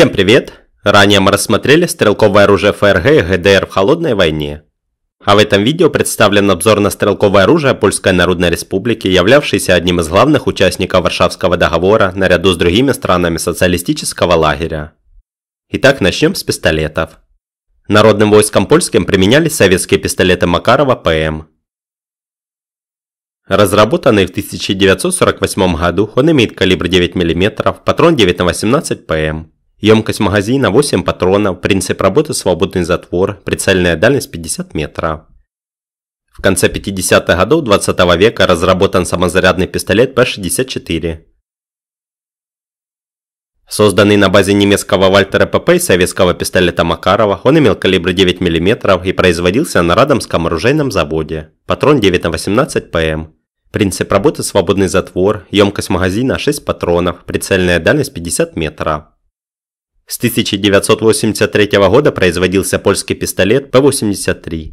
Всем привет! Ранее мы рассмотрели стрелковое оружие ФРГ и ГДР в холодной войне. А в этом видео представлен обзор на стрелковое оружие Польской Народной Республики, являвшееся одним из главных участников Варшавского договора наряду с другими странами социалистического лагеря. Итак, начнем с пистолетов. Народным войскам польским применялись советские пистолеты Макарова ПМ. Разработанный в 1948 году, он имеет калибр 9 мм, патрон 9 на 18 ПМ. Емкость магазина 8 патронов, принцип работы свободный затвор, прицельная дальность 50 метров. В конце 50-х годов 20 -го века разработан самозарядный пистолет П-64. Созданный на базе немецкого Вальтера ПП и советского пистолета Макарова, он имел калибр 9 мм и производился на Радомском оружейном заводе. Патрон 9 на 18 ПМ. Принцип работы свободный затвор, емкость магазина 6 патронов, прицельная дальность 50 метров. С 1983 года производился польский пистолет П-83.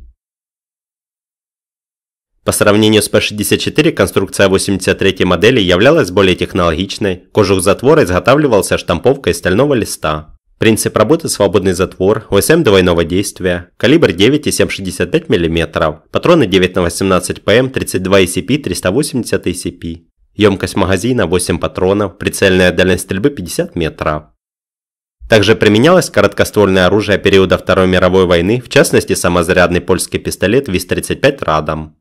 По сравнению с П-64, конструкция 83 модели являлась более технологичной. Кожух затвора изготавливался штамповкой стального листа. Принцип работы – свободный затвор, ОСМ двойного действия, калибр 9,765 мм, патроны 9 на 18 ПМ, 32 ECP, 380 ECP. Емкость магазина 8 патронов, прицельная дальность стрельбы 50 метров. Также применялось короткоствольное оружие периода Второй мировой войны, в частности самозарядный польский пистолет ВИС-35 «Радом».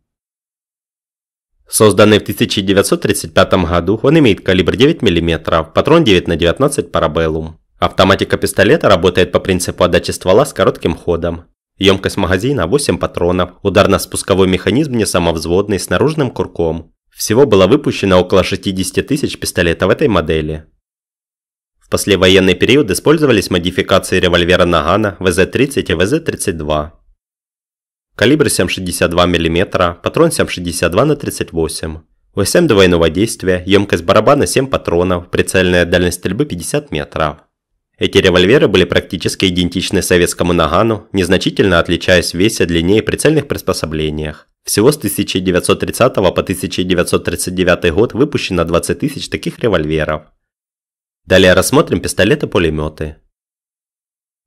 Созданный в 1935 году, он имеет калибр 9 мм, патрон 9 на 19 парабеллум. Автоматика пистолета работает по принципу отдачи ствола с коротким ходом. Емкость магазина 8 патронов, ударно-спусковой механизм не самовзводный с наружным курком. Всего было выпущено около 60 тысяч пистолетов этой модели. В послевоенный период использовались модификации револьвера Нагана ВЗ-30 и ВЗ-32. Калибр 7,62 мм, патрон 7,62 на 38 УСМ двойного действия, емкость барабана 7 патронов, прицельная дальность стрельбы 50 метров. Эти револьверы были практически идентичны советскому Нагану, незначительно отличаясь в весе, длине и прицельных приспособлениях. Всего с 1930 по 1939 год выпущено 20 тысяч таких револьверов. Далее рассмотрим пистолеты-пулеметы.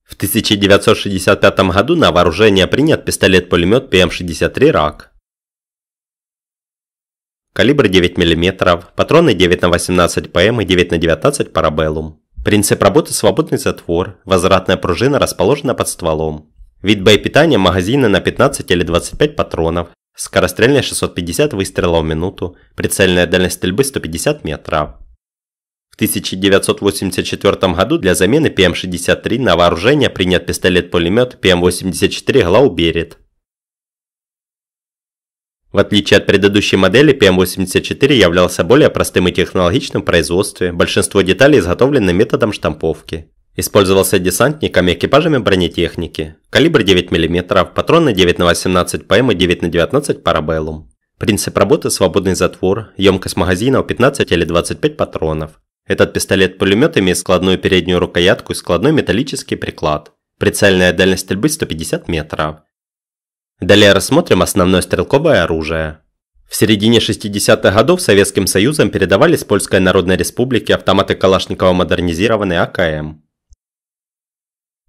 В 1965 году на вооружение принят пистолет-пулемет ПМ-63 эм «Рак». Калибр 9 мм, патроны 9 на 18 ПМ эм и 9 на 19 «Парабеллум». Принцип работы – свободный затвор, возвратная пружина расположена под стволом. Вид боепитания магазина на 15 или 25 патронов, скорострельность 650 выстрелов в минуту, прицельная дальность стрельбы 150 метров. 1984 году для замены ПМ-63 эм на вооружение принят пистолет-пулемет ПМ-84 эм «Глауберет». В отличие от предыдущей модели, ПМ-84 эм являлся более простым и технологичным в производстве, большинство деталей изготовлены методом штамповки. Использовался десантниками, экипажами бронетехники. Калибр 9 мм, патроны 9 на 18 ПМ и 9 на 19 парабеллум. Принцип работы – свободный затвор, емкость магазина 15 или 25 патронов. Этот пистолет-пулемет имеет складную переднюю рукоятку и складной металлический приклад. Прицельная дальность стрельбы 150 метров. Далее рассмотрим основное стрелковое оружие. В середине 60-х годов Советским Союзом передавали передавались Польской Народной Республики автоматы Калашникова модернизированные АКМ.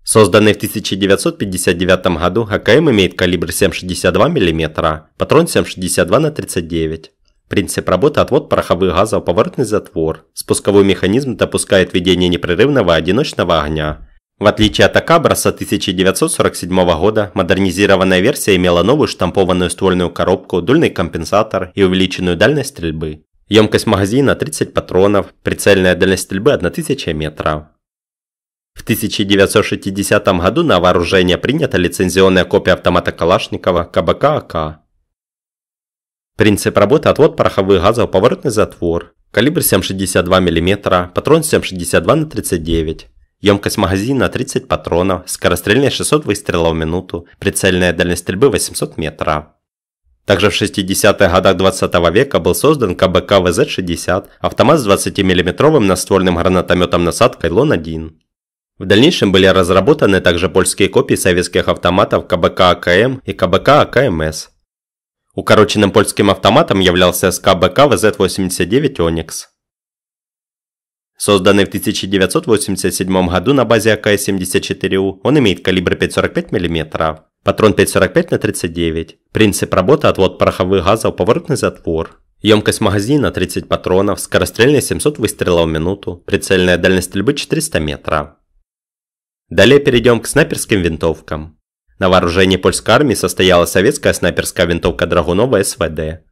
Созданный в 1959 году, АКМ имеет калибр 7,62 мм, патрон 7,62 на 39 Принцип работы – отвод пороховых газов, поворотный затвор. Спусковой механизм допускает ведение непрерывного одиночного огня. В отличие от Акабраса 1947 года, модернизированная версия имела новую штампованную ствольную коробку, дульный компенсатор и увеличенную дальность стрельбы. Емкость магазина 30 патронов, прицельная дальность стрельбы 1000 метров. В 1960 году на вооружение принята лицензионная копия автомата Калашникова КБК-АК. Принцип работы отвод пороховых газов, поворотный затвор, калибр 7,62 мм, патрон 7,62 на 39 Емкость магазина 30 патронов, скорострельность 600 выстрелов в минуту, прицельная дальность стрельбы 800 метров. Также в 60-х годах 20 -го века был создан КБК ВЗ-60, автомат с 20 мм наствольным гранатометом насадкой Лон-1. В дальнейшем были разработаны также польские копии советских автоматов КБК АКМ и КБК АКМС. Укороченным польским автоматом являлся СКБК ВЗ-89 «Оникс». Созданный в 1987 году на базе АК-74У, он имеет калибр 5,45 мм, патрон 5,45 на 39, принцип работы отвод пороховых газов, поворотный затвор, емкость магазина 30 патронов, скорострельность 700 выстрелов в минуту, прицельная дальность стрельбы 400 метров. Далее перейдем к снайперским винтовкам. На вооружении польской армии состояла советская снайперская винтовка Драгунова СВД.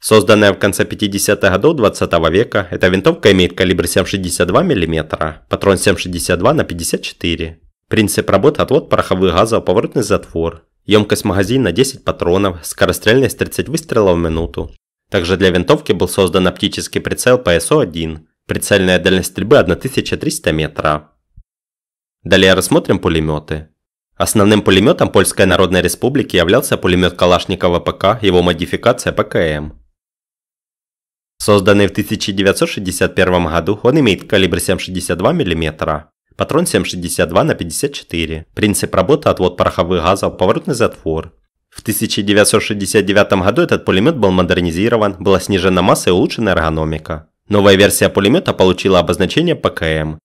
Созданная в конце 50-х годов 20 -го века, эта винтовка имеет калибр 7,62 мм, патрон 7,62 на 54 Принцип работы – отвод пороховых газов, поворотный затвор. Емкость магазина 10 патронов, скорострельность 30 выстрелов в минуту. Также для винтовки был создан оптический прицел ПСО-1, прицельная дальность стрельбы 1300 метра. Далее рассмотрим пулеметы. Основным пулеметом Польской Народной Республики являлся пулемет Калашникова ПК, его модификация ПКМ. Созданный в 1961 году, он имеет калибр 7,62 мм, патрон 7,62 на 54, принцип работы отвод пороховых газов, поворотный затвор. В 1969 году этот пулемет был модернизирован, была снижена масса и улучшена эргономика. Новая версия пулемета получила обозначение ПКМ,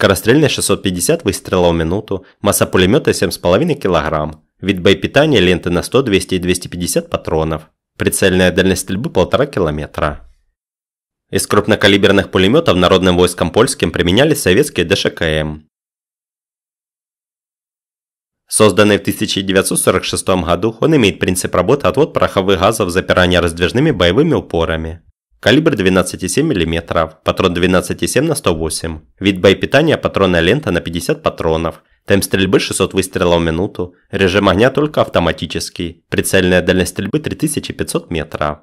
скорострельность 650 выстрелов в минуту, масса пулемета 7,5 кг, вид боепитания ленты на 100, 200 и 250 патронов, прицельная дальность стрельбы 1,5 км. Из крупнокалиберных пулеметов народным войском польским применялись советские ДШКМ. Созданный в 1946 году, он имеет принцип работы отвод пороховых газов запирания раздвижными боевыми упорами. Калибр 12,7 мм, патрон 12,7 на 108, вид боепитания патронная лента на 50 патронов, темп стрельбы 600 выстрелов в минуту, режим огня только автоматический, прицельная дальность стрельбы 3500 метров.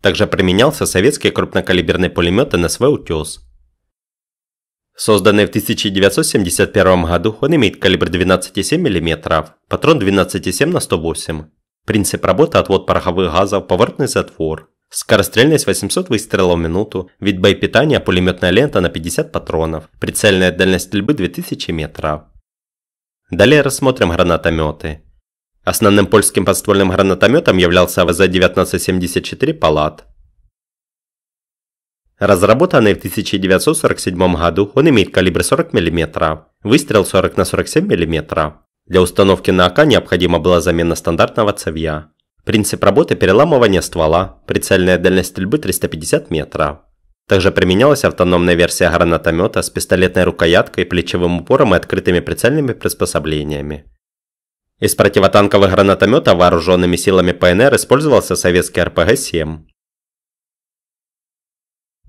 Также применялся советский крупнокалиберный пулемет НСВ «Утес». Созданный в 1971 году, он имеет калибр 12,7 мм, патрон 12,7 на 108, принцип работы отвод пороховых газов, поворотный затвор – Скорострельность 800 выстрелов в минуту, вид боепитания пулеметная лента на 50 патронов, прицельная дальность стрельбы 2000 метров. Далее рассмотрим гранатометы. Основным польским подствольным гранатометом являлся ВЗ-1974 «Палат». Разработанный в 1947 году, он имеет калибр 40 мм, выстрел 40 на 47 мм. Для установки на АК необходима была замена стандартного цевья. Принцип работы переламывания ствола, прицельная дальность стрельбы 350 метров. Также применялась автономная версия гранатомета с пистолетной рукояткой, плечевым упором и открытыми прицельными приспособлениями. Из противотанковых гранатомета вооруженными силами ПНР использовался советский РПГ-7.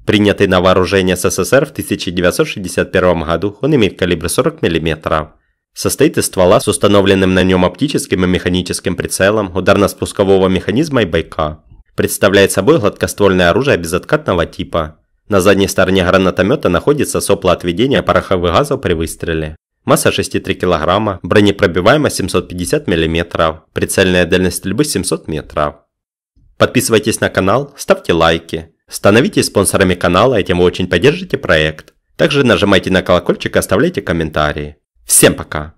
Принятый на вооружение СССР в 1961 году, он имеет калибр 40 мм. Состоит из ствола с установленным на нем оптическим и механическим прицелом, ударно-спускового механизма и байка. Представляет собой гладкоствольное оружие безоткатного типа. На задней стороне гранатомета находится сопло отведения пороховых газов при выстреле. Масса 6,3 кг, бронепробиваемость 750 мм, прицельная дальность стрельбы 700 м. Подписывайтесь на канал, ставьте лайки. Становитесь спонсорами канала, этим вы очень поддержите проект. Также нажимайте на колокольчик и оставляйте комментарии. Всем пока!